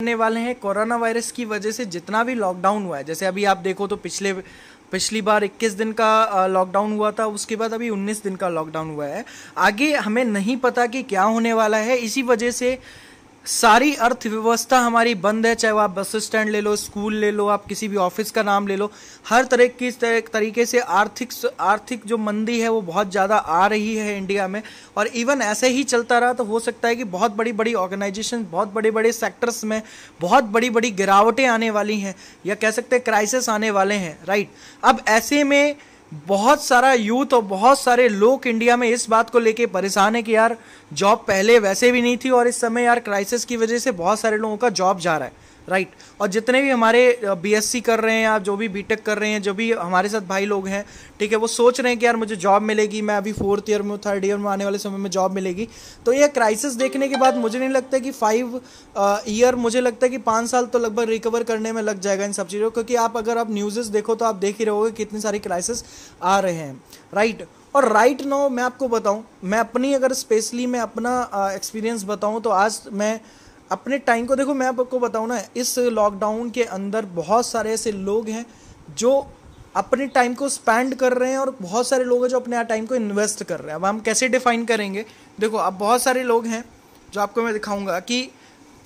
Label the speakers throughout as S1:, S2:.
S1: करने वाले हैं कोरोना वायरस की वजह से जितना भी लॉकडाउन हुआ है जैसे अभी आप देखो तो पिछले पिछली बार 21 दिन का लॉकडाउन हुआ था उसके बाद अभी 19 दिन का लॉकडाउन हुआ है आगे हमें नहीं पता कि क्या होने वाला है इसी वजह से सारी अर्थव्यवस्था हमारी बंद है चाहे वो आप बस स्टैंड ले लो स्कूल ले लो आप किसी भी ऑफिस का नाम ले लो हर तरह की तरीके से आर्थिक आर्थिक जो मंदी है वो बहुत ज़्यादा आ रही है इंडिया में और इवन ऐसे ही चलता रहा तो हो सकता है कि बहुत बड़ी बड़ी ऑर्गेनाइजेशन बहुत बड़े बड़े सेक्टर्स में बहुत बड़ी बड़ी गिरावटें आने वाली हैं या कह सकते हैं क्राइसिस आने वाले हैं राइट अब ऐसे में बहुत सारा यूथ और बहुत सारे लोग इंडिया में इस बात को लेके परेशान है कि यार जॉब पहले वैसे भी नहीं थी और इस समय यार क्राइसिस की वजह से बहुत सारे लोगों का जॉब जा रहा है राइट और जितने भी हमारे बीएससी कर रहे हैं या जो भी बीटेक कर रहे हैं जो भी हमारे साथ भाई लोग हैं ठीक है वो सोच रहे हैं कि यार मुझे जॉब मिलेगी मैं अभी फोर्थ ईयर में थर्ड ईयर में आने वाले समय में जॉब मिलेगी तो यह क्राइसिस देखने के बाद मुझे नहीं लगता कि फाइव ईयर मुझे लगता है कि पाँच साल तो लगभग रिकवर करने में लग जाएगा इन सब चीज़ों क्योंकि आप अगर आप न्यूज़ देखो तो आप देख ही रहोगे कितनी सारी क्राइसिस आ रहे हैं राइट और राइट right नो मैं आपको बताऊं मैं अपनी अगर स्पेशली मैं अपना एक्सपीरियंस बताऊं तो आज मैं अपने टाइम को देखो मैं आपको बताऊँ ना इस लॉकडाउन के अंदर बहुत सारे ऐसे लोग हैं जो अपने टाइम को स्पेंड कर रहे हैं और बहुत सारे लोग हैं जो अपने टाइम को इन्वेस्ट कर रहे हैं अब हम कैसे डिफाइन करेंगे देखो अब बहुत सारे लोग हैं जो आपको मैं दिखाऊंगा कि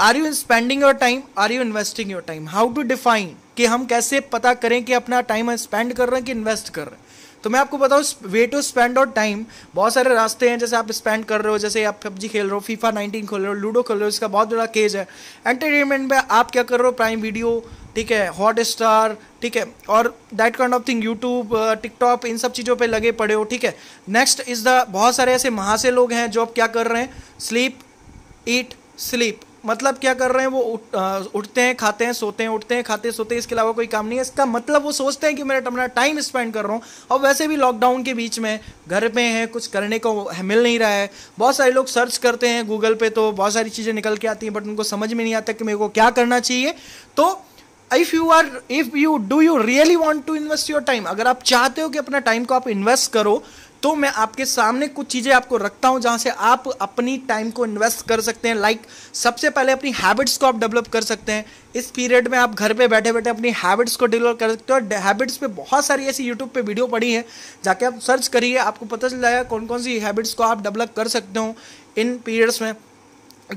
S1: are you spending your time are you investing your time how to define कि हम कैसे पता करें कि अपना टाइम स्पेंड कर रहे हैं कि इन्वेस्ट कर रहे हैं तो मैं आपको बताऊँ वे टू स्पेंड और टाइम बहुत सारे रास्ते हैं जैसे आप स्पेंड कर रहे हो जैसे आप पबजी खेल रहे हो फीफा नाइनटीन खेल रहे हो लूडो खेल रहे हो इसका बहुत बड़ा केज है एंटरटेनमेंट में आप क्या कर रहे हो प्राइम वीडियो ठीक है हॉट स्टार ठीक है और that kind of thing YouTube TikTok इन सब चीज़ों पे लगे पड़े हो ठीक है नेक्स्ट इज़ द बहुत सारे ऐसे महा से लोग हैं जो अब क्या कर रहे हैं स्लीप ईट स्लीप मतलब क्या कर रहे हैं वो उठ, उठते हैं खाते हैं सोते हैं उठते हैं खाते सोते हैं इसके अलावा कोई काम नहीं है इसका मतलब वो सोचते हैं कि मैं अपना टाइम स्पेंड कर रहा हूँ और वैसे भी लॉकडाउन के बीच में घर पे हैं कुछ करने को मिल नहीं रहा है बहुत सारे लोग सर्च करते हैं गूगल पे तो बहुत सारी चीज़ें निकल के आती हैं बट उनको समझ में नहीं आता कि मेरे को क्या करना चाहिए तो if you are if you do you really want to invest your time अगर आप चाहते हो कि अपना टाइम को आप इन्वेस्ट करो तो मैं आपके सामने कुछ चीज़ें आपको रखता हूँ जहाँ से आप अपनी टाइम को इन्वेस्ट कर सकते हैं लाइक like, सबसे पहले अपनी हैबिट्स को आप डेवलप कर सकते हैं इस पीरियड में आप घर पे बैठे बैठे अपनी हैबिट्स को डेवलप कर सकते हो और हैबिट्स पे बहुत सारी ऐसी यूट्यूब पे वीडियो पड़ी है जाके आप सर्च करिए आपको पता चल जाएगा कौन कौन सी हैबिट्स को आप डेवलप कर सकते हो इन पीरियड्स में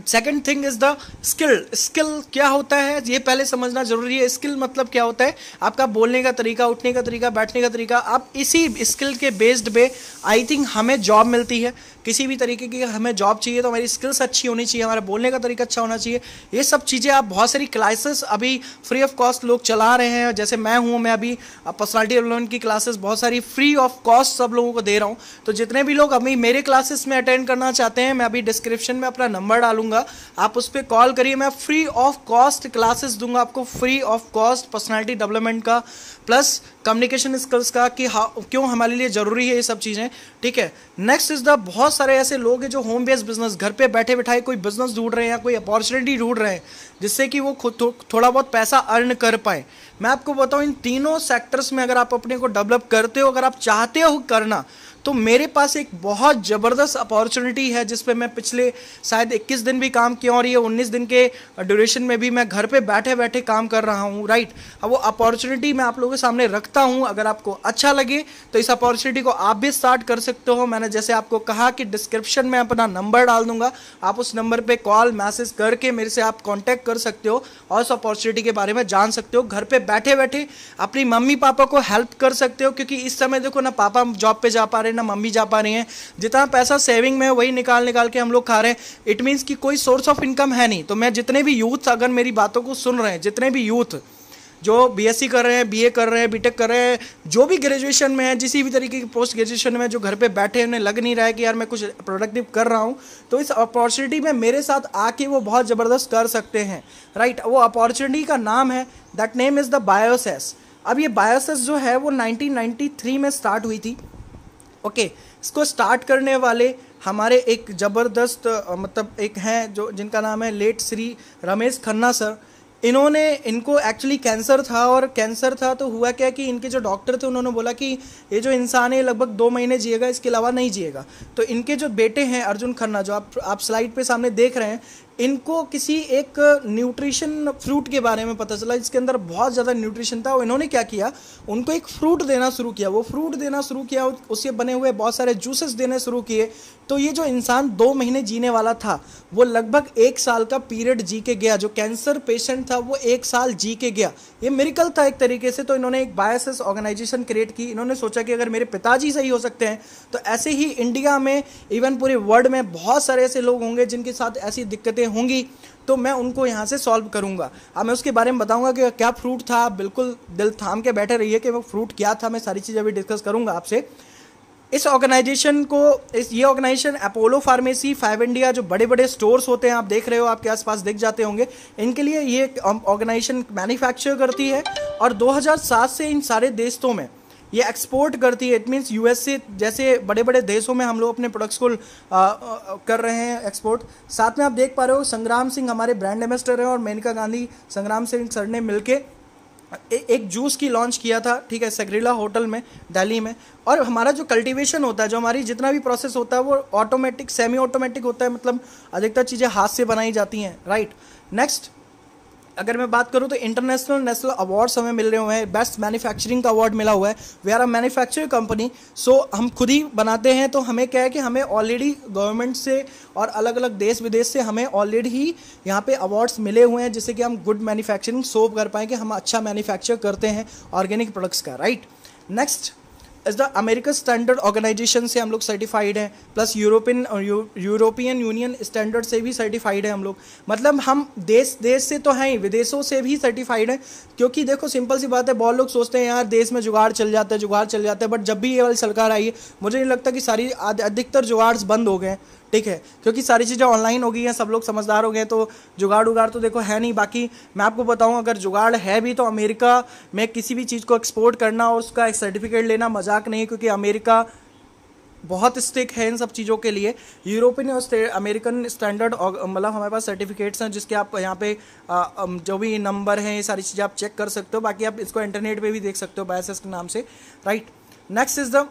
S1: second thing is the skill skill क्या होता है ये पहले समझना जरूरी है स्किल मतलब क्या होता है आपका बोलने का तरीका उठने का तरीका बैठने का तरीका आप इसी स्किल के बेस्ड पे आई थिंक हमें जॉब मिलती है किसी भी तरीके की हमें जॉब चाहिए तो हमारी स्किल्स अच्छी होनी चाहिए हमारा बोलने का तरीका अच्छा होना चाहिए ये सब चीज़ें आप बहुत सारी क्लासेस अभी फ्री ऑफ कॉस्ट लोग चला रहे हैं जैसे मैं हूँ मैं अभी पर्सनलिटी डेवलपमेंट की क्लासेस बहुत सारी फ्री ऑफ कॉस्ट सब लोगों को दे रहा हूँ तो जितने भी लोग अभी मेरे क्लासेस में अटेंड करना चाहते हैं मैं अभी डिस्क्रिप्शन में अपना नंबर डालूंगा आप उस पर कॉल करिए मैं फ्री ऑफ कॉस्ट क्लासेस दूंगा आपको free of cost personality development का प्लस कम्युनिकेशन स्किल्स का कि हाँ क्यों हमारे लिए ज़रूरी है ये सब चीज़ें ठीक है नेक्स्ट इज़ द बहुत सारे ऐसे लोग हैं जो होम बेस्ड बिजनेस घर पे बैठे बैठाए कोई बिजनेस ढूंढ रहे हैं या कोई अपॉर्चुनिटी ढूंढ रहे हैं जिससे कि वो खुद थो, थोड़ा बहुत पैसा अर्न कर पाए मैं आपको बताऊँ इन तीनों सेक्टर्स में अगर आप अपने को डेवलप करते हो अगर आप चाहते हो करना तो मेरे पास एक बहुत ज़बरदस्त अपॉर्चुनिटी है जिस पर मैं पिछले शायद 21 दिन भी काम किया और ये 19 दिन के ड्यूरेशन में भी मैं घर पे बैठे बैठे काम कर रहा हूँ राइट अब वो अपॉर्चुनिटी मैं आप लोगों के सामने रखता हूँ अगर आपको अच्छा लगे तो इस अपॉर्चुनिटी को आप भी स्टार्ट कर सकते हो मैंने जैसे आपको कहा कि डिस्क्रिप्शन में अपना नंबर डाल दूंगा आप उस नंबर पर कॉल मैसेज करके मेरे से आप कॉन्टैक्ट कर सकते हो और उस अपॉर्चुनिटी के बारे में जान सकते हो घर पर बैठे बैठे अपनी मम्मी पापा को हेल्प कर सकते हो क्योंकि इस समय देखो ना पापा जॉब पर जा पा रहे रहे ना मम्मी जा पा रही हैं जितना पैसा सेविंग में वही निकाल निकाल के हम लोग खा रहे हैं इट मीन्स कि कोई सोर्स ऑफ इनकम है नहीं तो मैं जितने भी यूथ अगर मेरी बातों को सुन रहे हैं जितने भी यूथ जो बी कर रहे हैं बी कर रहे हैं बीटेक कर रहे हैं जो भी ग्रेजुएशन में है जिस भी तरीके की पोस्ट ग्रेजुएशन में जो घर पे बैठे उन्हें लग नहीं रहा है कि यार मैं कुछ प्रोडक्टिव कर रहा हूँ तो इस अपॉर्चुनिटी में मेरे साथ आके वो बहुत ज़बरदस्त कर सकते हैं राइट वो अपॉर्चुनिटी का नाम है दैट नेम इज़ द बायोसेस अब ये बायोसेस जो है वो 1993 में स्टार्ट हुई थी ओके इसको स्टार्ट करने वाले हमारे एक ज़बरदस्त मतलब एक हैं जो जिनका नाम है लेट श्री रमेश खन्ना सर इन्होंने इनको एक्चुअली कैंसर था और कैंसर था तो हुआ क्या कि इनके जो डॉक्टर थे उन्होंने बोला कि ये जो इंसान है लगभग दो महीने जिएगा इसके अलावा नहीं जिएगा तो इनके जो बेटे हैं अर्जुन खन्ना जो आप आप स्लाइड पे सामने देख रहे हैं इनको किसी एक न्यूट्रिशन फ्रूट के बारे में पता चला जिसके अंदर बहुत ज़्यादा न्यूट्रिशन था और इन्होंने क्या किया उनको एक फ्रूट देना शुरू किया वो फ्रूट देना शुरू किया उससे बने हुए बहुत सारे जूसेस देने शुरू किए तो ये जो इंसान दो महीने जीने वाला था वो लगभग एक साल का पीरियड जी के गया जो कैंसर पेशेंट था वो एक साल जी के गया ये मेरिकल था एक तरीके से तो इन्होंने एक बायसेस ऑर्गेनाइजेशन क्रिएट की इन्होंने सोचा कि अगर मेरे पिताजी सही हो सकते हैं तो ऐसे ही इंडिया में इवन पूरे वर्ल्ड में बहुत सारे ऐसे लोग होंगे जिनके साथ ऐसी दिक्कतें होंगी तो मैं उनको यहाँ से सॉल्व करूँगा अब मैं उसके बारे में बताऊँगा कि क्या फ्रूट था बिल्कुल दिल थाम के बैठे रहिए कि वो फ्रूट क्या था मैं सारी चीज़ें अभी डिस्कस करूँगा आपसे इस ऑर्गेनाइजेशन को इस ये organisation Apollo pharmacy five India जो बड़े बड़े स्टोर्स होते हैं आप देख रहे हो आपके आसपास दिख जाते होंगे इनके लिए ये ऑर्गेनाइजेशन मैन्युफैक्चर um, करती है और 2007 से इन सारे देशों में ये एक्सपोर्ट करती है इट मीन्स एस से जैसे बड़े बड़े देशों में हम लोग अपने प्रोडक्ट्स को कर रहे हैं एक्सपोर्ट साथ में आप देख पा रहे हो संग्राम सिंह हमारे ब्रांड एम्बेसडर हैं और मेनका गांधी संग्राम सिंह सर ने मिलकर के एक जूस की लॉन्च किया था ठीक है सगरीला होटल में दिल्ली में और हमारा जो कल्टीवेशन होता है जो हमारी जितना भी प्रोसेस होता है वो ऑटोमेटिक सेमी ऑटोमेटिक होता है मतलब अधिकतर चीज़ें हाथ से बनाई जाती हैं राइट नेक्स्ट अगर मैं बात करूँ तो इंटरनेशनल नेशनल अवार्ड्स हमें मिल रहे हुए हैं बेस्ट मैन्युफैक्चरिंग का अवार्ड मिला हुआ है we are a manufacturing company so हम खुद ही बनाते हैं तो हमें क्या है कि हमें ऑलरेडी गवर्नमेंट से और अलग अलग देश विदेश से हमें ऑलरेडी ही यहाँ पे अवार्ड्स मिले हुए हैं जिससे कि हम गुड मैन्युफैक्चरिंग सोव कर पाएँ कि हम अच्छा मैन्युफैक्चर करते हैं ऑर्गेनिक प्रोडक्ट्स का right next as the American standard organisation से हम लोग सर्टिफाइड हैं plus European European union standard से भी सर्टिफाइड है हम लोग मतलब हम देश देश से तो हैं ही विदेशों से भी सर्टिफाइड हैं क्योंकि देखो सिंपल सी बात है बहुत लोग सोचते हैं यार देश में जुगाड़ चल जाता है जुगाड़ चल जाता है बट जब भी ये वाली सरकार आई है मुझे नहीं लगता कि सारी अधिकतर जुगाड़ बंद हो गए हैं ठीक है क्योंकि सारी चीज़ें ऑनलाइन हो गई हैं सब लोग समझदार हो गए तो जुगाड़ उगाड़ तो देखो है नहीं बाकी मैं आपको बताऊँ अगर जुगाड़ है भी तो अमेरिका में किसी भी चीज़ को एक्सपोर्ट करना और उसका एक सर्टिफिकेट लेना मजाक नहीं क्योंकि अमेरिका बहुत स्टिक है इन सब चीज़ों के लिए यूरोपियन और अमेरिकन स्टैंडर्ड मतलब हमारे पास सर्टिफिकेट्स हैं जिसके आप यहाँ पे जो भी नंबर हैं ये सारी चीज़ें आप चेक कर सकते हो बाकी आप इसको इंटरनेट पे भी देख सकते हो बायसेस के नाम से राइट नेक्स्ट इज़ द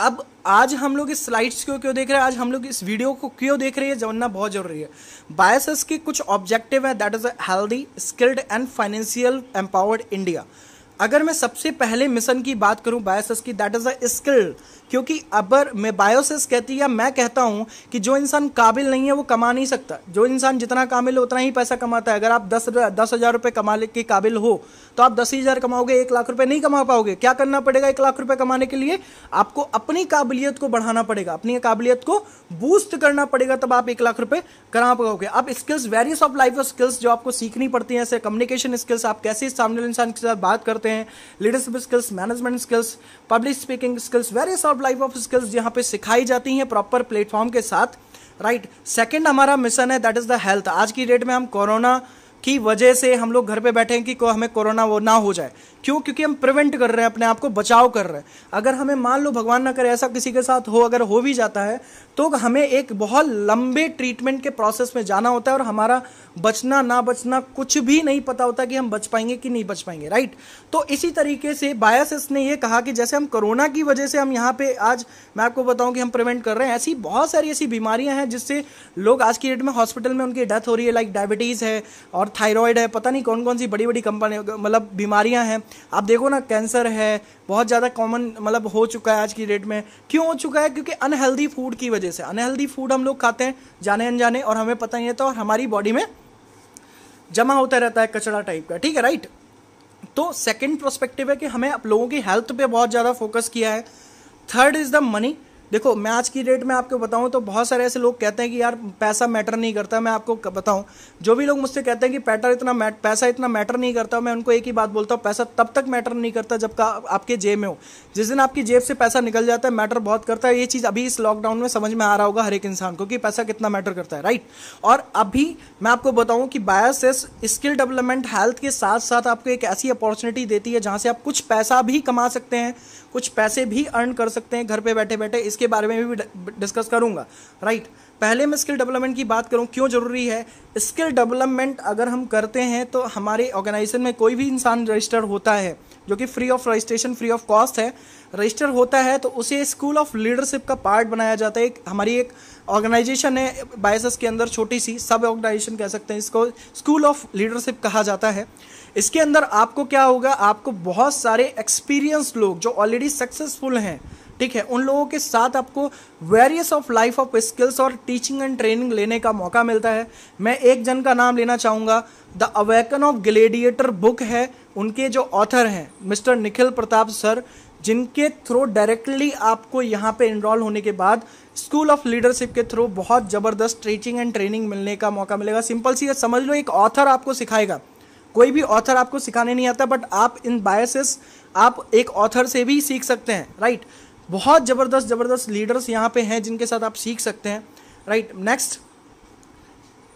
S1: अब आज हम लोग इस स्लाइड्स को क्यों देख रहे हैं आज हम लोग इस वीडियो को क्यों देख रहे हैं जानना बहुत जरूरी है बायसेस के कुछ ऑब्जेक्टिव है that is a healthy skilled and financial empowered India अगर मैं सबसे पहले मिशन की बात करूं बायोसिस की दैट इज़ अ स्किल क्योंकि अगर मैं बायोसिस कहती या मैं कहता हूं कि जो इंसान काबिल नहीं है वो कमा नहीं सकता जो इंसान जितना काबिल है उतना ही पैसा कमाता है अगर आप दस दस हज़ार रुपये कमा के काबिल हो तो आप दस हज़ार कमाओगे एक लाख रुपये नहीं कमा पाओगे क्या करना पड़ेगा एक लाख रुपये कमाने के लिए आपको अपनी काबिलियत को बढ़ाना पड़ेगा अपनी काबिलियत को बूस्ट करना पड़ेगा तब आप एक लाख रुपये कमा पाओगे अब skills various of life skills जो आपको सीखनी पड़ती है ऐसे कम्युनिकेशन स्किल्स आप कैसे सामने इंसान के साथ बात करते हैं हैं leadership skills management skills public speaking skills various of life of skills यहाँ पे सिखाई जाती हैं प्रॉपर प्लेटफॉर्म के साथ राइट right. सेकेंड हमारा मिशन है दैट इज़ द हेल्थ आज की डेट में हम कोरोना की वजह से हम लोग घर पे बैठे हैं कि को हमें कोरोना वो ना हो जाए क्यों क्योंकि हम प्रिवेंट कर रहे हैं अपने आप को बचाव कर रहे हैं अगर हमें मान लो भगवान ना करे ऐसा किसी के साथ हो अगर हो भी जाता है तो हमें एक बहुत लंबे ट्रीटमेंट के प्रोसेस में जाना होता है और हमारा बचना ना बचना कुछ भी नहीं पता होता कि हम बच पाएंगे कि नहीं बच पाएंगे राइट तो इसी तरीके से बायसिस ने यह कहा कि जैसे हम कोरोना की वजह से हम यहाँ पे आज मैं आपको बताऊँ कि हम प्रिवेंट कर रहे हैं ऐसी बहुत सारी ऐसी बीमारियाँ हैं जिससे लोग आज की डेट में हॉस्पिटल में उनकी डेथ हो रही है लाइक डायबिटीज़ है और थायराइड है पता नहीं कौन कौन सी बड़ी बड़ी कंपनी मतलब बीमारियां हैं आप देखो ना कैंसर है बहुत ज़्यादा कॉमन मतलब हो चुका है आज की डेट में क्यों हो चुका है क्योंकि अनहेल्दी फूड की वजह से अनहेल्दी फूड हम लोग खाते हैं जाने अनजाने और हमें पता नहीं है और तो हमारी बॉडी में जमा होता रहता है कचरा टाइप का ठीक है राइट तो सेकेंड प्रोस्पेक्टिव है कि हमें आप लोगों की हेल्थ पर बहुत ज़्यादा फोकस किया है थर्ड इज़ द मनी देखो मैं आज की डेट में आपको बताऊं तो बहुत सारे ऐसे लोग कहते हैं कि यार पैसा मैटर नहीं करता मैं आपको बताऊं जो भी लोग मुझसे कहते हैं कि पैटर इतना मैट पैसा इतना मैटर नहीं करता मैं उनको एक ही बात बोलता हूं पैसा तब तक मैटर नहीं करता जब का आपके जेब में हो जिस दिन आपकी जेब से पैसा निकल जाता है मैटर बहुत करता है ये चीज़ अभी इस लॉकडाउन में समझ में आ रहा होगा हर एक इंसान को कि पैसा कितना मैटर करता है राइट और अभी मैं आपको बताऊँ कि बायोसेस स्किल डेवलपमेंट हेल्थ के साथ साथ आपको एक ऐसी अपॉर्चुनिटी देती है जहाँ से आप कुछ पैसा भी कमा सकते हैं कुछ पैसे भी अर्न कर सकते हैं घर पर बैठे बैठे इसके बारे में भी डिस्कस करूंगा राइट पहले मैं स्किल डेवलपमेंट की बात करूं क्यों ज़रूरी है स्किल डेवलपमेंट अगर हम करते हैं तो हमारे ऑर्गेनाइजेशन में कोई भी इंसान रजिस्टर होता है जो कि free of registration free of cost है रजिस्टर होता है तो उसे स्कूल ऑफ लीडरशिप का पार्ट बनाया जाता है एक हमारी एक ऑर्गेनाइजेशन है बायसस के अंदर छोटी सी सब ऑर्गेनाइजेशन कह सकते हैं इसको स्कूल ऑफ लीडरशिप कहा जाता है इसके अंदर आपको क्या होगा आपको बहुत सारे एक्सपीरियंस लोग जो ऑलरेडी सक्सेसफुल हैं ठीक है उन लोगों के साथ आपको various of life of skills और टीचिंग एंड ट्रेनिंग लेने का मौका मिलता है मैं एक जन का नाम लेना चाहूँगा the awaken of gladiator book है उनके जो ऑथर हैं मिस्टर निखिल प्रताप सर जिनके थ्रू डायरेक्टली आपको यहाँ पे इनरोल होने के बाद स्कूल ऑफ लीडरशिप के थ्रू बहुत ज़बरदस्त टीचिंग एंड ट्रेनिंग मिलने का मौका मिलेगा सिंपल सी समझ लो एक ऑथर आपको सिखाएगा कोई भी ऑथर आपको सिखाने नहीं आता बट आप इन बायसेस आप एक ऑथर से भी सीख सकते हैं राइट right? बहुत ज़बरदस्त ज़बरदस्त लीडर्स यहाँ पे हैं जिनके साथ आप सीख सकते हैं राइट right, नेक्स्ट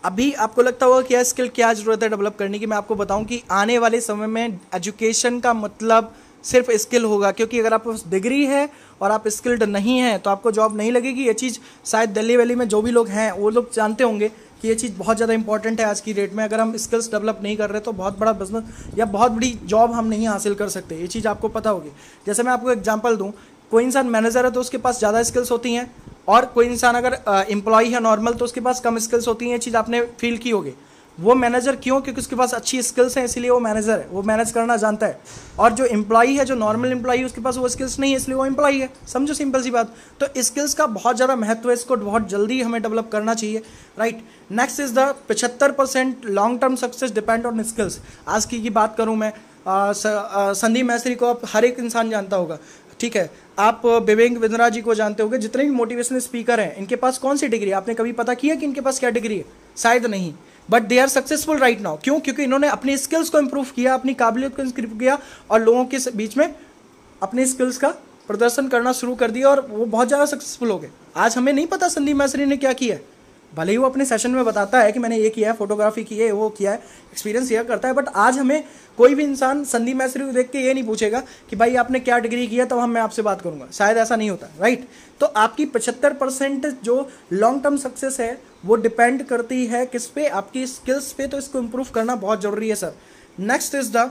S1: अभी आपको लगता होगा कि यह स्किल क्या ज़रूरत है डेवलप करने की मैं आपको बताऊं कि आने वाले समय में एजुकेशन का मतलब सिर्फ स्किल होगा क्योंकि अगर आप डिग्री है और आप स्किल्ड नहीं हैं तो आपको जॉब नहीं लगेगी ये चीज़ शायद दिल्ली वैली में जो भी लोग हैं वो लोग जानते होंगे कि ये चीज़ बहुत ज़्यादा इंपॉर्टेंट है आज की डेट में अगर हम स्किल्स डेवलप नहीं कर रहे तो बहुत बड़ा बिजनेस या बहुत बड़ी जॉब हम नहीं हासिल कर सकते ये चीज़ आपको पता होगी जैसे मैं आपको एग्जाम्पल दूँ कोई इंसान मैनेजर है तो उसके पास ज़्यादा स्किल्स होती हैं और कोई इंसान अगर एम्प्लॉई है नॉर्मल तो उसके पास कम स्किल्स होती हैं चीज़ आपने फील की होगी वो मैनेजर क्यों क्योंकि उसके पास अच्छी स्किल्स हैं इसलिए वो मैनेजर है वो मैनेज करना जानता है और जो इम्प्लॉई है जो नॉर्मल इंप्लाई है उसके पास वो स्किल्स नहीं है इसलिए वो एम्प्लॉई है समझो सिंपल सी बात तो स्किल्स का बहुत ज़्यादा महत्व है इसको बहुत जल्दी हमें डेवलप करना चाहिए राइट नेक्स्ट इज़ द पचहत्तर percent long term success depend on skills आज की, की बात करूँ मैं संदीप मैसरी को आप हर एक इंसान जानता होगा ठीक है आप विवेक विंद्रा जी को जानते होंगे जितने भी मोटिवेशनल स्पीकर हैं इनके पास कौन सी डिग्री है आपने कभी पता किया कि इनके पास क्या डिग्री है शायद नहीं but they are successful right now क्यों क्योंकि इन्होंने अपनी स्किल्स को इंप्रूव किया अपनी काबिलियत को इंप्रूव किया और लोगों के बीच में अपने स्किल्स का प्रदर्शन करना शुरू कर दिया और वो बहुत ज़्यादा सक्सेसफुल हो गए आज हमें नहीं पता संदीप मैसरी ने क्या किया है भले ही वो अपने सेशन में बताता है कि मैंने ये किया है फोटोग्राफी की है वो किया है एक्सपीरियंस शेयर करता है बट आज हमें कोई भी इंसान संदीप मैसरी को देख के ये नहीं पूछेगा कि भाई आपने क्या डिग्री किया तो हम मैं आपसे बात करूंगा शायद ऐसा नहीं होता राइट तो आपकी पचहत्तर परसेंट जो लॉन्ग टर्म सक्सेस है वो डिपेंड करती है किस पे आपकी स्किल्स पे तो इसको इम्प्रूव करना बहुत ज़रूरी है sir next is the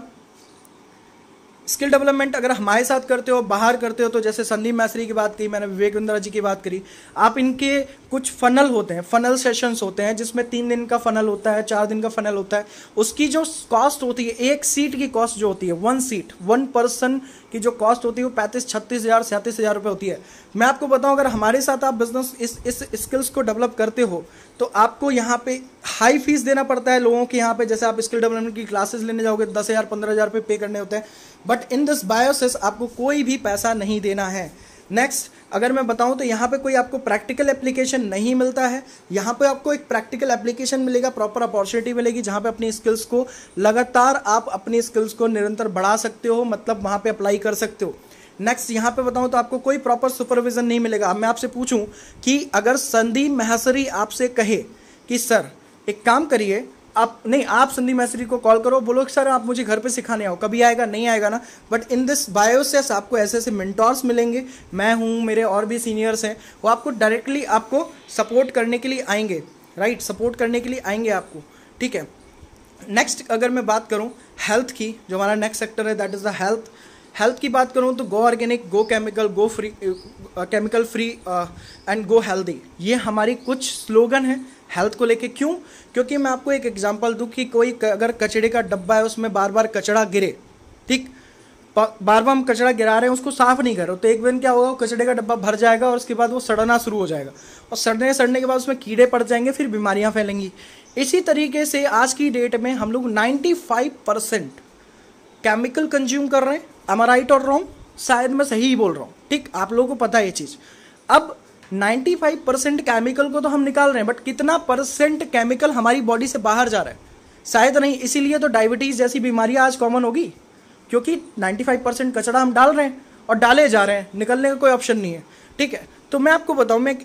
S1: skill development अगर हमारे साथ करते हो बाहर करते हो तो जैसे संदीप मैसरी की बात की मैंने विवेक इंद्रा जी की बात करी आप इनके कुछ फनल होते हैं फनल सेशंस होते हैं जिसमें तीन दिन का फनल होता है चार दिन का फनल होता है उसकी जो कॉस्ट होती है एक सीट की कॉस्ट जो होती है वन सीट वन पर्सन कि जो कॉस्ट होती है वो पैंतीस छत्तीस हज़ार सैंतीस हज़ार रुपये होती है मैं आपको बताऊं अगर हमारे साथ आप बिजनेस इस इस स्किल्स को डेवलप करते हो तो आपको यहाँ पे हाई फीस देना पड़ता है लोगों के यहाँ पे जैसे आप स्किल डेवलपमेंट की क्लासेस लेने जाओगे दस हज़ार पंद्रह हज़ार रुपये पे करने होते हैं बट इन दिस बायोसिस आपको कोई भी पैसा नहीं देना है नेक्स्ट अगर मैं बताऊं तो यहाँ पे कोई आपको प्रैक्टिकल एप्लीकेशन नहीं मिलता है यहाँ पे आपको एक प्रैक्टिकल एप्लीकेशन मिलेगा प्रॉपर अपॉर्चुनिटी मिलेगी जहाँ पे अपनी स्किल्स को लगातार आप अपनी स्किल्स को निरंतर बढ़ा सकते हो मतलब वहाँ पे अप्लाई कर सकते हो नेक्स्ट यहाँ पे बताऊँ तो आपको कोई प्रॉपर सुपरविजन नहीं मिलेगा अब मैं आपसे पूछूँ कि अगर संदीप महसरी आपसे कहे कि सर एक काम करिए आप नहीं आप संदीप मैसरी को कॉल करो बोलो सर आप मुझे घर पे सिखाने आओ कभी आएगा नहीं आएगा ना बट इन दिस बायोसेस आपको ऐसे ऐसे मिनटॉर्स मिलेंगे मैं हूँ मेरे और भी सीनियर्स हैं वो आपको डायरेक्टली आपको सपोर्ट करने के लिए आएंगे राइट right? सपोर्ट करने के लिए आएंगे आपको ठीक है नेक्स्ट अगर मैं बात करूँ हेल्थ की जो हमारा नेक्स्ट सेक्टर है that is the health health की बात करूँ तो go organic go chemical go free chemical free and go healthy ये हमारी कुछ स्लोगन है हेल्थ को लेके क्यों क्योंकि मैं आपको एक एग्जांपल दूं कि कोई अगर कचड़े का डब्बा है उसमें बार बार कचड़ा गिरे ठीक बार बार हम कचरा गिरा रहे हैं उसको साफ नहीं कर रहे तो एक दिन क्या होगा वो कचड़े का डब्बा भर जाएगा और उसके बाद वो सड़ना शुरू हो जाएगा और सड़ने सड़ने के बाद उसमें कीड़े पड़ जाएंगे फिर बीमारियां फैलेंगी इसी तरीके से आज की डेट में हम लोग फाइव परसेंट केमिकल कंज्यूम कर रहे हैं अमराइट और रॉन्ग शायद मैं सही ही बोल रहा हूँ ठीक आप लोगों को पता है ये चीज़ अब 95 परसेंट केमिकल को तो हम निकाल रहे हैं बट कितना परसेंट केमिकल हमारी बॉडी से बाहर जा रहा है शायद नहीं इसीलिए तो डायबिटीज़ जैसी बीमारियां आज कॉमन होगी क्योंकि 95 परसेंट कचरा हम डाल रहे हैं और डाले जा रहे हैं निकलने का कोई ऑप्शन नहीं है ठीक है तो मैं आपको बताऊँ मैं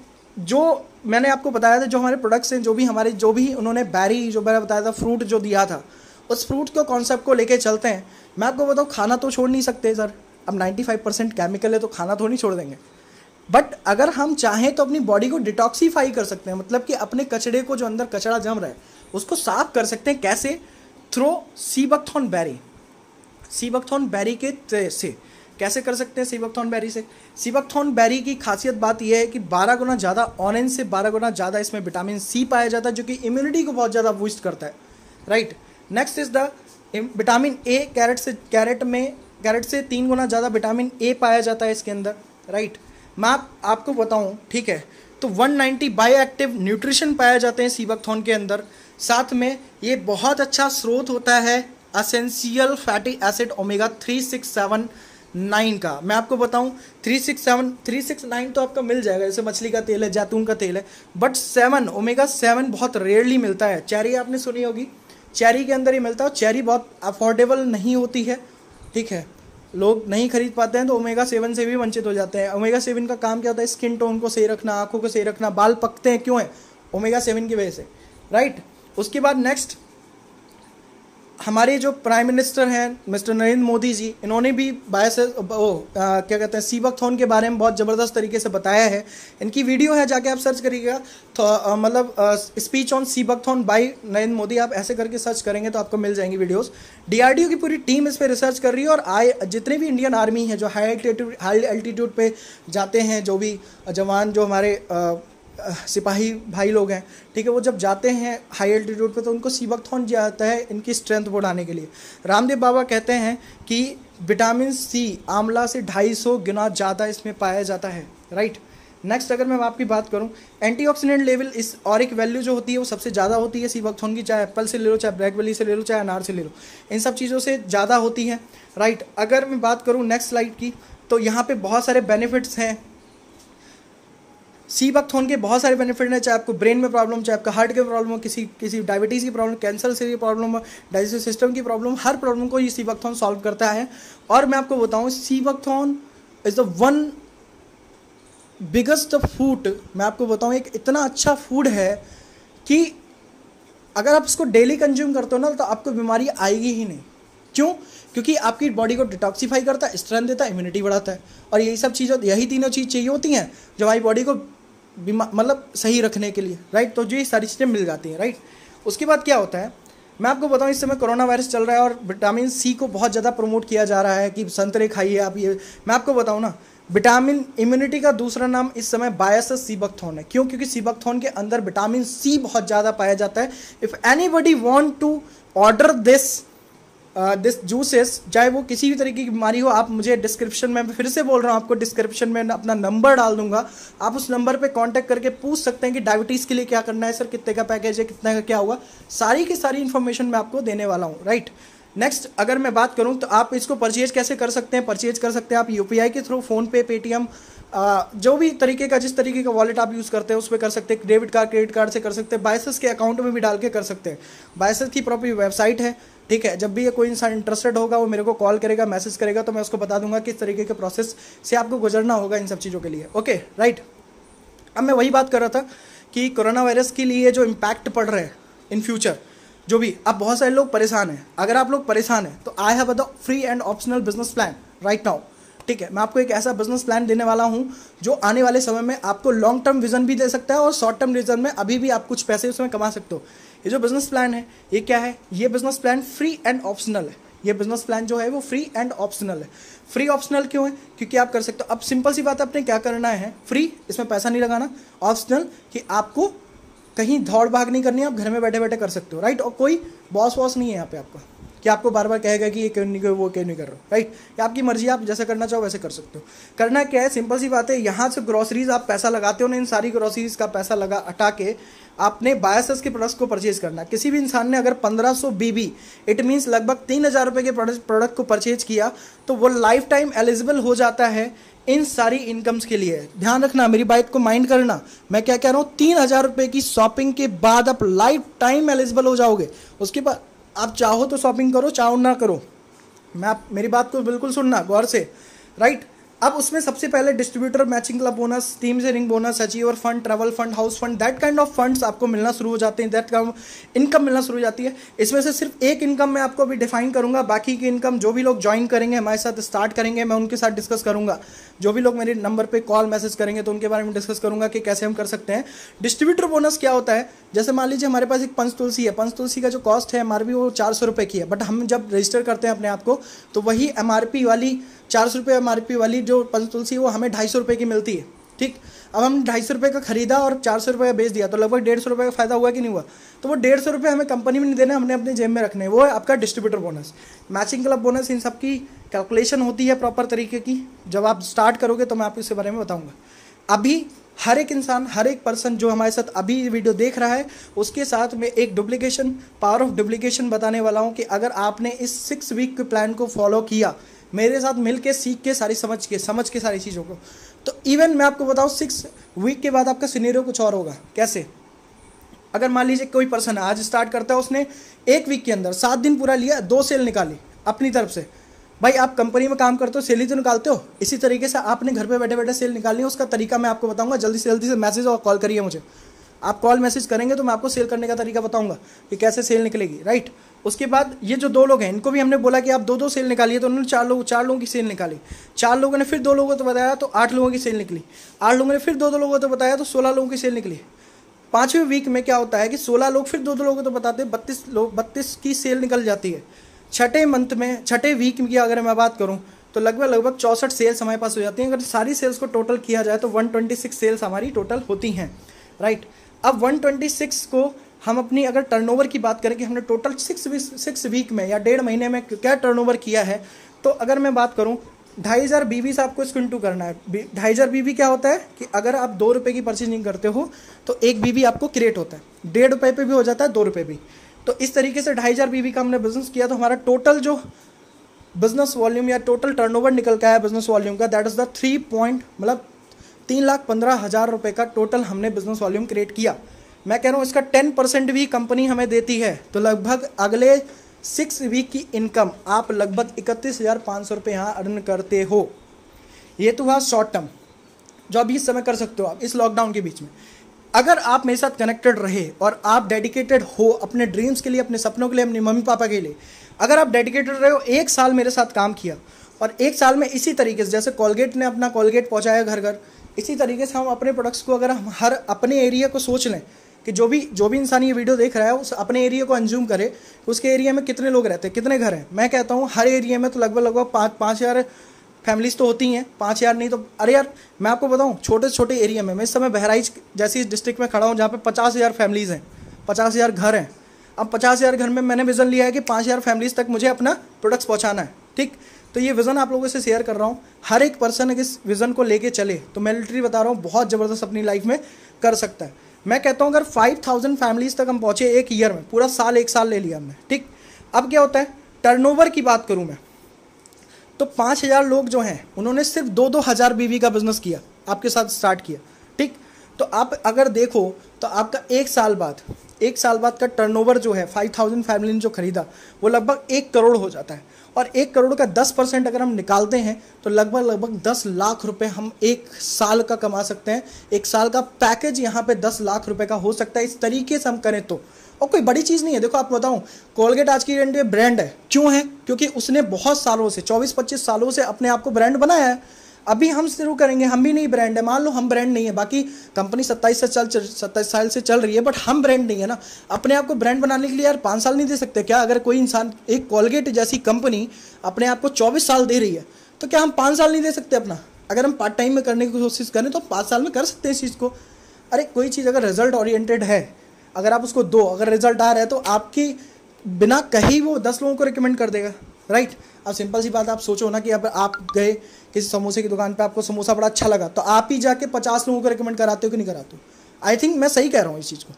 S1: जो मैंने आपको बताया था जो हमारे प्रोडक्ट्स हैं जो भी हमारे जो भी उन्होंने बैरी जो मैंने बताया था फ्रूट जो दिया था उस फ्रूट के कॉन्सेप्ट को लेके चलते हैं मैं आपको बताऊँ खाना तो छोड़ नहीं सकते सर अब 95 परसेंट केमिकल है तो खाना तो नहीं छोड़ देंगे बट अगर हम चाहें तो अपनी बॉडी को डिटॉक्सीफाई कर सकते हैं मतलब कि अपने कचड़े को जो अंदर कचड़ा जम रहा है उसको साफ कर सकते हैं कैसे through sea buckthorn berry sea buckthorn berry के से कैसे कर सकते हैं सीबकथॉन बैरी से सीबकथॉन बैरी की खासियत बात यह है कि 12 गुना ज़्यादा ऑरेंज से 12 गुना ज़्यादा इसमें विटामिन सी पाया जाता है जो कि इम्यूनिटी को बहुत ज़्यादा बूस्ट करता है right next is the vitamin A carrot से कैरेट में कैरेट से तीन गुना ज़्यादा विटामिन ए पाया जाता है इसके अंदर राइट right? मैं आप, आपको बताऊँ ठीक है तो 190 नाइन्टी बायो एक्टिव न्यूट्रिशन पाए जाते हैं सीबकथोन के अंदर साथ में ये बहुत अच्छा स्रोत होता है essential fatty acid omega three six seven nine का मैं आपको बताऊं three six seven three six nine तो आपका मिल जाएगा जैसे मछली का तेल है जैतून का तेल है बट सेवन ओमेगा सेवन बहुत रेयरली मिलता है चेरी आपने सुनी होगी चेरी के अंदर ही मिलता है चेरी बहुत अफोर्डेबल नहीं होती है ठीक है लोग नहीं खरीद पाते हैं तो ओमेगा सेवन से भी वंचित हो जाते हैं ओमेगा सेवन का काम क्या होता है स्किन टोन को सही रखना आंखों को सही रखना बाल पकते हैं क्यों है ओमेगा सेवन की वजह से राइट उसके बाद नेक्स्ट हमारे जो प्राइम मिनिस्टर हैं मिस्टर नरेंद्र मोदी जी इन्होंने भी बायस वो आ, क्या कहते हैं सीबक थोन के बारे में बहुत ज़बरदस्त तरीके से बताया है इनकी वीडियो है जाके आप सर्च करिएगा तो, मतलब स्पीच ऑन सीबक थोन बाई नरेंद्र मोदी आप ऐसे करके सर्च करेंगे तो आपको मिल जाएंगी वीडियोज़ डीआरडीओ की पूरी टीम इस पर रिसर्च कर रही है और आई जितने भी इंडियन आर्मी है जो हाई एल्टीट्यूड हाई एल्टीट्यूड पर जाते हैं जो भी जवान जो हमारे सिपाही भाई लोग हैं ठीक है वो जब जाते हैं हाई एल्टीट्यूड पे तो उनको सीबकथॉन दिया जाता है इनकी स्ट्रेंथ बढ़ाने के लिए रामदेव बाबा कहते हैं कि विटामिन सी आंवला से 250 गुना ज़्यादा इसमें पाया जाता है राइट नेक्स्ट अगर मैं आपकी बात करूं एंटीऑक्सीडेंट लेवल इस और एक वैल्यू जो होती है वो सबसे ज़्यादा होती है सी वक्त की चाहे एप्पल से ले लो चाहे ब्लैक वैली से ले लो चाहे अनार से ले लो इन सब चीज़ों से ज़्यादा होती है राइट अगर मैं बात करूँ नेक्स्ट स्लाइड की तो यहाँ पे बहुत सारे बेनिफिट्स हैं सी होने के बहुत सारे बेनिफिट हैं चाहे आपको ब्रेन में प्रॉब्लम चाहे आपका हार्ट की प्रॉब्लम हो किसी किसी डायबिटीज़ की प्रॉब्लम कैंसर से प्रॉब्लम हो डाइजेस्टिव सिस्टम की प्रॉब्लम हर प्रॉब्लम को ये सी बकथोन सॉल्व करता है और मैं आपको बताऊँ sea buckthorn is the one biggest food मैं आपको बताऊँ एक इतना अच्छा फूड है कि अगर आप इसको डेली कंज्यूम करते हो ना तो आपको बीमारी आएगी ही नहीं क्यों क्योंकि आपकी बॉडी को डिटॉक्सीफाई करता है स्ट्रेंथ देता है इम्यूनिटी बढ़ाता है और यही सब चीज़ें यही तीनों चीज़ चाहिए होती हैं जो हमारी बॉडी को बीमा मतलब सही रखने के लिए राइट तो जो ये सारी चीज़ें मिल जाती हैं राइट उसके बाद क्या होता है मैं आपको बताऊं इस समय कोरोना वायरस चल रहा है और विटामिन सी को बहुत ज़्यादा प्रमोट किया जा रहा है कि संतरे खाइए आप ये मैं आपको बताऊं ना विटामिन इम्यूनिटी का दूसरा नाम इस समय बायस सीबकथोन है क्यों क्योंकि सीबकथोन के अंदर विटामिन सी बहुत ज़्यादा पाया जाता है if anybody want to order this this uh, juices चाहे वो किसी भी तरीके की बीमारी हो आप मुझे डिस्क्रिप्शन में फिर से बोल रहा हूँ आपको डिस्क्रिप्शन में अपना नंबर डाल दूंगा आप उस नंबर पे कांटेक्ट करके पूछ सकते हैं कि डायबिटीज़ के लिए क्या करना है सर कितने का पैकेज है कितने का क्या होगा सारी की सारी इन्फॉर्मेशन मैं आपको देने वाला हूँ राइट नेक्स्ट अगर मैं बात करूँ तो आप इसको परचेज कैसे कर सकते हैं परचेज कर सकते हैं आप यू के थ्रू फ़ोनपे पेटीएम जो भी तरीके का जिस तरीके का वॉलेट आप यूज़ करते हैं उस पर कर सकते हैं डेबिट कार्ड क्रेडिट कार्ड से कर सकते हैं बायसेस के अकाउंट में भी डाल के कर सकते हैं बायसेस की प्रॉपर वेबसाइट है ठीक है जब भी ये कोई इंसान इंटरेस्टेड होगा वो मेरे को कॉल करेगा मैसेज करेगा तो मैं उसको बता दूंगा किस तरीके के प्रोसेस से आपको गुजरना होगा इन सब चीज़ों के लिए ओके राइट अब मैं वही बात कर रहा था कि कोरोना वायरस के लिए जो इम्पैक्ट पड़ रहे हैं इन फ्यूचर जो भी अब बहुत सारे लोग परेशान हैं अगर आप लोग परेशान हैं तो I have a free and optional business plan right now ठीक है मैं आपको एक ऐसा बिजनेस प्लान देने वाला हूँ जो आने वाले समय में आपको लॉन्ग टर्म विजन भी दे सकता है और शॉर्ट टर्म रिजन में अभी भी आप कुछ पैसे उसमें कमा सकते हो ये जो बिजनेस प्लान है ये क्या है ये business plan free and optional है ये बिजनेस प्लान जो है वो फ्री एंड ऑप्शनल है फ्री ऑप्शनल क्यों है क्योंकि आप कर सकते हो अब सिंपल सी बात है आपने क्या करना है फ्री इसमें पैसा नहीं लगाना ऑप्शनल कि आपको कहीं दौड़ भाग नहीं करनी आप घर में बैठे बैठे कर सकते हो राइट और कोई बॉस वॉस नहीं है यहाँ पे आपका कि आपको बार बार कहेगा कि ये क्यों नहीं वो क्यों नहीं कर रहा हो राइट ये आपकी मर्जी आप जैसा करना चाहो वैसे कर सकते हो करना क्या है सिंपल सी बात है यहाँ से ग्रॉसरीज आप पैसा लगाते हो ना इन सारी ग्रॉसरीज का पैसा लगा हटा के आपने बायसस के प्रोडक्ट्स को परचेज करना किसी भी इंसान ने अगर 1500 सौ बीबी इट मीन्स लगभग तीन हज़ार रुपये के प्रोडक्ट को परचेज किया तो वो लाइफ टाइम एलिजिबल हो जाता है इन सारी इनकम्स के लिए ध्यान रखना मेरी बात को माइंड करना मैं क्या कह रहा हूँ तीन हज़ार रुपये की शॉपिंग के बाद आप लाइफ टाइम एलिजिबल हो जाओगे उसके बाद आप चाहो तो शॉपिंग करो चाहो ना करो मैं आप मेरी बात को बिल्कुल सुनना गौर से राइट अब उसमें सबसे पहले distributor matching club bonus team ring bonus achiever fund travel fund house fund that kind of funds आपको मिलना शुरू हो जाते हैं दैट काइंड इनकम मिलना शुरू हो जाती है इसमें से सिर्फ एक इनकम मैं आपको अभी डिफाइन करूंगा बाकी की इनकम जो भी लोग ज्वाइन करेंगे हमारे साथ स्टार्ट करेंगे मैं उनके साथ डिस्कस करूंगा जो भी लोग मेरे नंबर पर कॉल मैसेज करेंगे तो उनके बारे में डिस्कस करूंगा कि कैसे हम कर सकते हैं डिस्ट्रीब्यूटर बोनस क्या होता है जैसे मान लीजिए हमारे पास एक पंच तुलसी है पंच तुलसी का जो कॉस्ट है हमारे वो चार सौ रुपए की है बट हम जब रजिस्टर करते हैं अपने आप को तो वही एम वाली चार सौ रुपये एम वाली जो पंच तुलसी वो हमें ढाई सौ रुपये की मिलती है ठीक अब हम ढाई सौ रुपये का खरीदा और चार सौ रुपये का बेच दिया तो लगभग डेढ़ सौ रुपये का फायदा हुआ कि नहीं हुआ तो वो डेढ़ सौ रुपये हमें कंपनी में नहीं देना हमने अपने जेब में रखने वो है आपका distributor bonus matching club bonus इन सब की कैलकुलेशन होती है प्रॉपर तरीके की जब आप स्टार्ट करोगे तो मैं आपको इसके बारे में बताऊँगा अभी हर एक इंसान हर एक पर्सन जो हमारे साथ अभी वीडियो देख रहा है उसके साथ मैं एक डुप्लीकेशन पावर ऑफ डुप्लीकेशन बताने वाला हूँ कि अगर आपने इस सिक्स वीक के प्लान को फॉलो किया मेरे साथ मिल के सीख के सारी समझ के समझ के सारी चीज़ों को तो इवन मैं आपको बताऊँ सिक्स वीक के बाद आपका सीनियरों कुछ और होगा कैसे अगर मान लीजिए कोई पर्सन आज स्टार्ट करता है उसने एक वीक के अंदर सात दिन पूरा लिया दो सेल निकाली अपनी तरफ से भाई आप कंपनी में काम करते हो सेल ही तो निकालते हो इसी तरीके से आपने घर पे बैठे बैठे सेल निकालनी है उसका तरीका मैं आपको बताऊंगा जल्दी से जल्दी से मैसेज और कॉल करिए मुझे आप कॉल मैसेज करेंगे तो मैं आपको सेल करने का तरीका बताऊंगा कि कैसे सेल निकलेगी राइट उसके बाद ये जो दो लोग हैं इनको भी हमने बोला कि आप दो दो सेल निकालिए तो उन्होंने चार लोग चार लोगों की सेल निकाली चार लोगों ने फिर दो लोगों को तो बताया तो आठ लोगों की सेल निकली आठ लोगों ने फिर दो दो लोगों को तो बताया तो सोलह लोगों की सेल निकली पाँचवें वीक में क्या होता है कि सोलह लोग फिर दो दो लोगों को तो बताते बत्तीस लोग बत्तीस की सेल निकल जाती है छठे मंथ में छठे वीक की अगर मैं बात करूँ तो लगभग लगभग चौसठ सेल्स हमारे पास हो जाती हैं अगर सारी सेल्स को टोटल किया जाए तो 126 सेल्स हमारी टोटल होती हैं राइट अब 126 को हम अपनी अगर टर्नओवर की बात करें कि हमने total six week six week में या डेढ़ महीने में क्या टर्नओवर किया है तो अगर मैं बात करूँ ढाई हज़ार बी से आपको इसको इंटू करना है ढाई हज़ार बी क्या होता है कि अगर आप दो रुपये की परचेजिंग करते हो तो एक बी आपको क्रिएट होता है डेढ़ रुपये पर भी हो जाता है दो रुपये भी तो इस तरीके से ढाई हज़ार बी का हमने बिजनेस किया तो हमारा टोटल जो बिजनेस वॉल्यूम या टोटल टर्नओवर निकल का है बिजनेस वॉल्यूम का that is the three point मतलब तीन लाख पंद्रह हज़ार रुपये का टोटल हमने बिजनेस वॉल्यूम क्रिएट किया मैं कह रहा हूँ इसका टेन परसेंट भी कंपनी हमें देती है तो लगभग अगले सिक्स वीक की इनकम आप लगभग इकतीस हज़ार पाँच सौ रुपये यहाँ अर्न करते हो ये तो हुआ शॉर्ट टर्म जो अभी इस समय कर सकते हो आप इस लॉकडाउन के बीच में अगर आप मेरे साथ कनेक्टेड रहे और आप डेडिकेटेड हो अपने ड्रीम्स के लिए अपने सपनों के लिए अपने मम्मी पापा के लिए अगर आप डेडिकेटेड रहे हो एक साल मेरे साथ काम किया और एक साल में इसी तरीके से जैसे कॉलगेट ने अपना कॉलगेट पहुँचाया घर घर इसी तरीके से हम अपने प्रोडक्ट्स को अगर हम हर अपने एरिया को सोच लें कि जो भी जो भी इंसान ये वीडियो देख रहा है उस अपने एरिया को अंज्यूम करे उसके एरिया में कितने लोग रहते हैं कितने घर हैं मैं कहता हूँ हर एरिया में तो लगभग लगभग पाँच पाँच हज़ार फैमिलीज तो होती हैं पाँच हज़ार नहीं तो अरे यार मैं आपको बताऊँ छोटे छोटे एरिया में मैं इस समय बहराइच जैसी डिस्ट्रिक्ट में खड़ा हूँ जहाँ पर पचास हज़ार फैमिलीज़ हैं पचास हज़ार घर हैं अब पचास हज़ार घर में मैंने विज़न लिया है कि पाँच हज़ार फैमिलीज़ तक मुझे अपना प्रोडक्ट्स पहुँचाना है ठीक तो ये विज़न आप लोगों से शेयर कर रहा हूँ हर एक पर्सन इस विज़न को लेके चले तो मैं लिटरी बता रहा हूँ बहुत ज़बरदस्त अपनी लाइफ में कर सकता है मैं कहता हूँ अगर फाइव थाउजेंड फैमिलीज तक हम पहुँचे एक ईयर में पूरा साल एक साल ले लिया हमने ठीक अब क्या होता है टर्नओवर की बात करूँ मैं तो पाँच हज़ार लोग जो हैं उन्होंने सिर्फ दो दो हज़ार बीवी का बिजनेस किया आपके साथ स्टार्ट किया ठीक तो आप अगर देखो तो आपका एक साल बाद एक साल बाद का टर्नओवर जो है फाइव थाउजेंड फैमिली ने जो खरीदा वो लगभग एक करोड़ हो जाता है और एक करोड़ का दस परसेंट अगर हम निकालते हैं तो लगभग लगभग दस लाख रुपए हम एक साल का कमा सकते हैं एक साल का पैकेज यहाँ पे दस लाख रुपए का हो सकता है इस तरीके से हम करें तो और कोई बड़ी चीज़ नहीं है देखो आप बताऊँ कोलगेट आज की डेट में ब्रांड है क्यों है क्योंकि उसने बहुत सालों से चौबीस पच्चीस सालों से अपने आप को ब्रांड बनाया है अभी हम शुरू करेंगे हम भी नहीं ब्रांड है मान लो हम ब्रांड नहीं है बाकी कंपनी सत्ताईस से चल सत्ताईस साल से चल रही है बट हम ब्रांड नहीं है ना अपने आप को ब्रांड बनाने के लिए यार पाँच साल नहीं दे सकते क्या अगर कोई इंसान एक कोलगेट जैसी कंपनी अपने आप को चौबीस साल दे रही है तो क्या हम पाँच साल नहीं दे सकते अपना अगर हम पार्ट टाइम में करने की कोशिश करें तो पाँच साल में कर सकते हैं इस चीज़ को अरे कोई चीज़ अगर रिजल्ट ओरिएंटेड है अगर आप उसको दो अगर रिजल्ट आ रहा है तो आपकी बिना कहीं वो दस लोगों को रिकमेंड कर देगा राइट अब सिंपल सी बात आप सोचो ना कि अब आप गए किसी समोसे की दुकान पर आपको समोसा बड़ा अच्छा लगा तो आप ही जाके पचास लोगों को रिकमेंड कराते हो कि नहीं कराते हो आई थिंक मैं सही कह रहा हूँ इस चीज़ को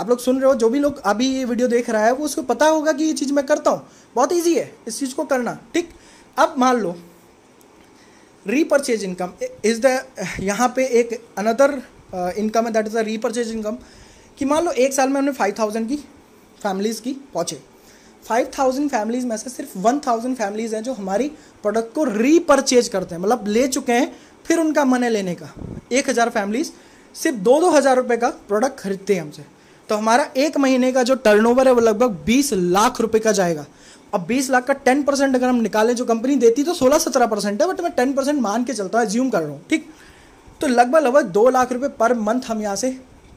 S1: आप लोग सुन रहे हो जो भी लोग अभी ये वीडियो देख रहा है वो उसको पता होगा कि ये चीज़ मैं करता हूँ बहुत ईजी है इस चीज़ को करना ठीक अब मान लो रीपरचेज इनकम इज़ द यहाँ पे एक अनदर इनकम uh, है that is the repurchase income कि मान लो एक साल में हमने फाइव थाउजेंड की फैमिलीज़ की पहुँचे फाइव थाउजेंड फैमिलीज में से सिर्फ वन थाउजेंड फैमिलीज हैं जो हमारी प्रोडक्ट को रीपरचेज करते हैं मतलब ले चुके हैं फिर उनका मन है लेने का एक हज़ार फैमिलीज सिर्फ दो दो हज़ार रुपये का प्रोडक्ट खरीदते हैं हमसे तो हमारा एक महीने का जो टर्नओवर है वो लगभग बीस लाख रुपये का जाएगा अब बीस लाख का टेन परसेंट अगर हम निकालें जो कंपनी देती तो सोलह सत्रह परसेंट है बट मैं टेन परसेंट मान के चलता हूँ एज्यूम कर रहा हूँ ठीक तो लगभग लगभग दो लाख रुपये पर मंथ हम यहाँ से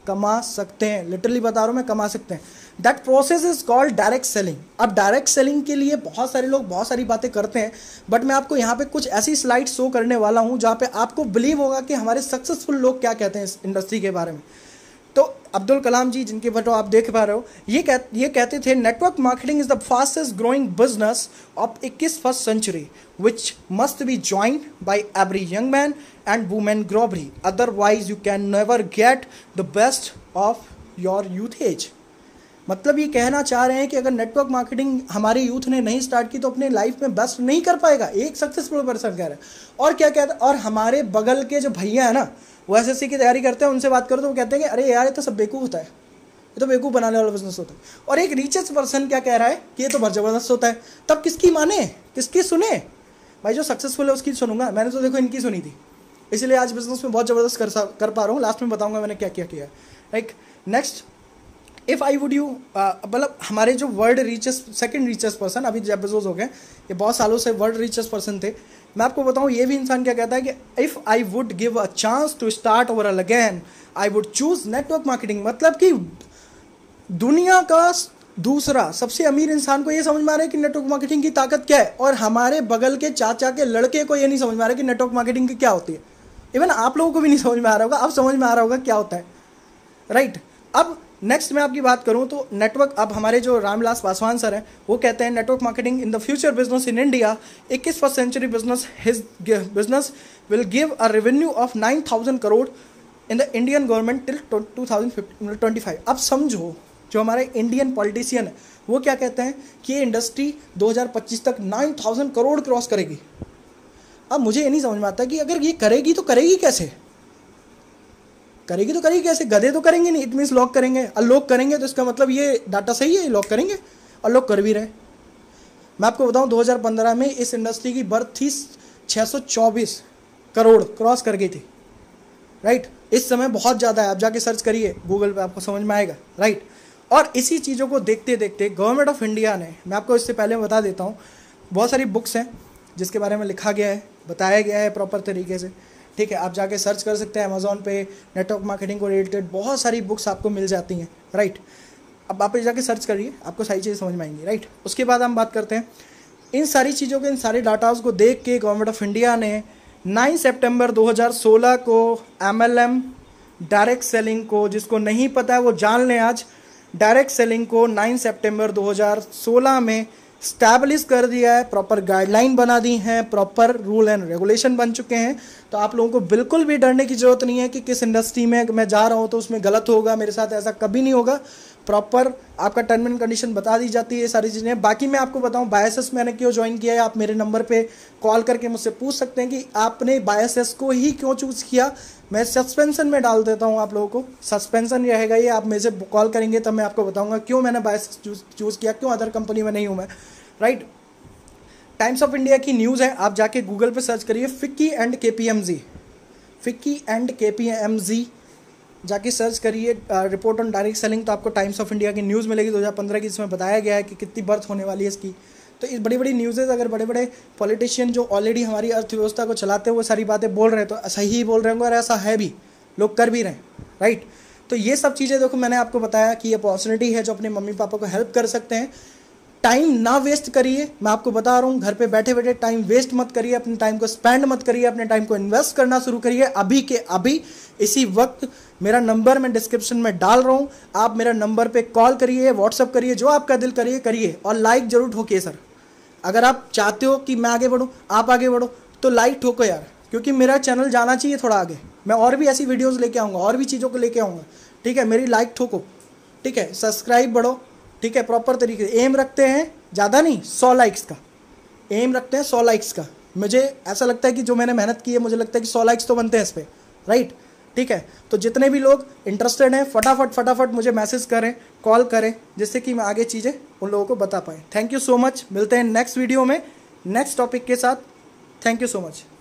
S1: कमा सकते हैं लिटरली बता रहा हूँ मैं कमा सकते हैं that process is called direct selling अब डायरेक्ट सेलिंग के लिए बहुत सारे लोग बहुत सारी बातें करते हैं बट मैं आपको यहाँ पे कुछ ऐसी स्लाइड शो करने वाला हूँ जहाँ पे आपको बिलीव होगा कि हमारे सक्सेसफुल लोग क्या कहते हैं इस इंडस्ट्री के बारे में तो अब्दुल कलाम जी जिनके फोटो आप देख पा रहे हो ये कह ये कहते थे network marketing is the fastest growing business of इक्कीस first century which must be joined by every young man and women ग्रोबरी otherwise you can never get the best of your youth age मतलब ये कहना चाह रहे हैं कि अगर नेटवर्क मार्केटिंग हमारे यूथ ने नहीं स्टार्ट की तो अपने लाइफ में बेस्ट नहीं कर पाएगा एक सक्सेसफुल पर्सन कह रहा है और क्या कहता है और हमारे बगल के जो भैया हैं ना वो एस की तैयारी करते हैं उनसे बात करो तो वो कहते हैं कि अरे यार ये तो सब बेकूफ़ होता है ये तो बेकूफ़ बनाने वाला बिजनेस होता है और एक रिचेस्ट पर्सन क्या कह रहा है कि ये तो बहुत ज़बरदस्त होता है तब किसकी माने किसकी सुने भाई जो सक्सेसफुल है उसकी सुनूंगा मैंने तो देखो इनकी सुनी थी इसलिए आज बिजनेस में बहुत ज़बरदस्त कर कर पा रहा हूँ लास्ट में बताऊँगा मैंने क्या क्या किया like next if I would you मतलब हमारे जो world richest second richest person अभी जेबेजोस हो गए ये बहुत सालों से वर्ल्ड रिचेस्ट पर्सन थे मैं आपको बताऊँ ये भी इंसान क्या कहता है कि if I would give a chance to start over all again I would choose network marketing मतलब कि दुनिया का दूसरा सबसे अमीर इंसान को ये समझ में आ रहा है कि नेटवर्क मार्केटिंग की ताकत क्या है और हमारे बगल के चाचा के लड़के को ये नहीं समझ में आ रहा है कि नेटवर्क मार्केटिंग की क्या होती है इवन आप लोगों को भी नहीं समझ में आ रहा होगा अब समझ में आ रहा होगा क्या होता है राइट right? अब नेक्स्ट मैं आपकी बात करूं तो नेटवर्क अब हमारे जो रामविलास पासवान सर हैं वो कहते हैं network marketing in the future business in India इक्कीस first century business his business will give a revenue of nine thousand crore in the Indian government till two thousand twenty five अब समझो जो हमारे इंडियन पॉलिटिशियन है वो क्या कहते हैं कि ये इंडस्ट्री 2025 तक 9000 करोड़ क्रॉस करेगी अब मुझे ये नहीं समझ में आता कि अगर ये करेगी तो करेगी कैसे करेगी तो करेगी कैसे गधे तो करेंगे नहीं इट मीन्स लॉक करेंगे अनलॉक करेंगे तो इसका मतलब ये डाटा सही है लॉक करेंगे और लॉक कर भी रहे मैं आपको बताऊं 2015 में इस इंडस्ट्री की बर्थ थी 624 करोड़ क्रॉस कर गई थी राइट इस समय बहुत ज़्यादा है आप जाके सर्च करिए गूगल पे आपको समझ में आएगा राइट और इसी चीज़ों को देखते देखते गवर्नमेंट ऑफ इंडिया ने मैं आपको इससे पहले बता देता हूँ बहुत सारी बुक्स हैं जिसके बारे में लिखा गया है बताया गया है प्रॉपर तरीके से ठीक है आप जाके सर्च कर सकते हैं अमेज़ोन पे नेटवर्क मार्केटिंग को रिलेटेड बहुत सारी बुक्स आपको मिल जाती हैं राइट अब आप जाके सर्च करिए आपको सारी चीज़ें समझ में आएंगी राइट उसके बाद हम बात करते हैं इन सारी चीज़ों के इन सारे डाटाज को देख के गवर्नमेंट ऑफ इंडिया ने 9 सितंबर 2016 को एमएलएम डायरेक्ट सेलिंग को जिसको नहीं पता है वो जान लें आज डायरेक्ट सेलिंग को 9 सितंबर 2016 में स्टैब्लिश कर दिया है प्रॉपर गाइडलाइन बना दी हैं प्रॉपर रूल एंड रेगुलेशन बन चुके हैं तो आप लोगों को बिल्कुल भी डरने की ज़रूरत नहीं है कि किस इंडस्ट्री में मैं जा रहा हूँ तो उसमें गलत होगा मेरे साथ ऐसा कभी नहीं होगा प्रॉपर आपका टर्म एंड कंडीशन बता दी जाती है सारी चीज़ें बाकी मैं आपको बताऊं बायसेस मैंने क्यों ज्वाइन किया है आप मेरे नंबर पे कॉल करके मुझसे पूछ सकते हैं कि आपने बायसेस को ही क्यों चूज़ किया मैं सस्पेंसन में डाल देता हूं आप लोगों को सस्पेंसन रहेगा ये आप मेरे से कॉल करेंगे तब मैं आपको बताऊँगा क्यों मैंने बायसेस चूज़ किया क्यों अदर कंपनी में नहीं हूँ मैं राइट टाइम्स ऑफ इंडिया की न्यूज़ है आप जाके गूगल पर सर्च करिए फिक्की एंड के फिक्की एंड के जाके सर्च करिए रिपोर्ट ऑन डायरेक्ट सेलिंग तो आपको टाइम्स ऑफ इंडिया की न्यूज़ मिलेगी दो पंद्रह की इसमें बताया गया है कि कितनी बर्थ होने वाली है इसकी तो इस बड़ी बड़ी न्यूज़ेज़ अगर बड़े बड़े पॉलिटिशियन जो ऑलरेडी हमारी अर्थव्यवस्था को चलाते हैं वो सारी बातें बोल रहे हैं तो सही ही बोल रहे होंगे और ऐसा है भी लोग कर भी रहे हैं राइट तो ये सब चीज़ें देखो मैंने आपको बताया कि ये अपॉर्चुनिटी है जो अपने मम्मी पापा को हेल्प कर सकते हैं टाइम ना वेस्ट करिए मैं आपको बता रहा हूँ घर पे बैठे बैठे टाइम वेस्ट मत करिए अपने टाइम को स्पेंड मत करिए अपने टाइम को इन्वेस्ट करना शुरू करिए अभी के अभी इसी वक्त मेरा नंबर मैं डिस्क्रिप्शन में डाल रहा हूँ आप मेरा नंबर पे कॉल करिए व्हाट्सअप करिए जो आपका दिल करिए करिए और लाइक जरूर ठोकिए सर अगर आप चाहते हो कि मैं आगे बढ़ूँ आप आगे बढ़ो तो लाइक ठोको यार क्योंकि मेरा चैनल जाना चाहिए थोड़ा आगे मैं और भी ऐसी वीडियोज़ लेके आऊँगा और भी चीज़ों को लेके आऊँगा ठीक है मेरी लाइक ठोको ठीक है सब्सक्राइब बढ़ो ठीक है प्रॉपर तरीके से एम रखते हैं ज़्यादा नहीं सौ लाइक्स का एम रखते हैं सौ लाइक्स का मुझे ऐसा लगता है कि जो मैंने मेहनत की है मुझे लगता है कि सौ लाइक्स तो बनते हैं इस पर राइट ठीक है तो जितने भी लोग इंटरेस्टेड हैं फटाफट फटाफट मुझे मैसेज करें कॉल करें जिससे कि मैं आगे चीज़ें उन लोगों को बता पाएँ थैंक यू सो मच मिलते हैं नेक्स्ट वीडियो में नेक्स्ट टॉपिक के साथ थैंक यू सो मच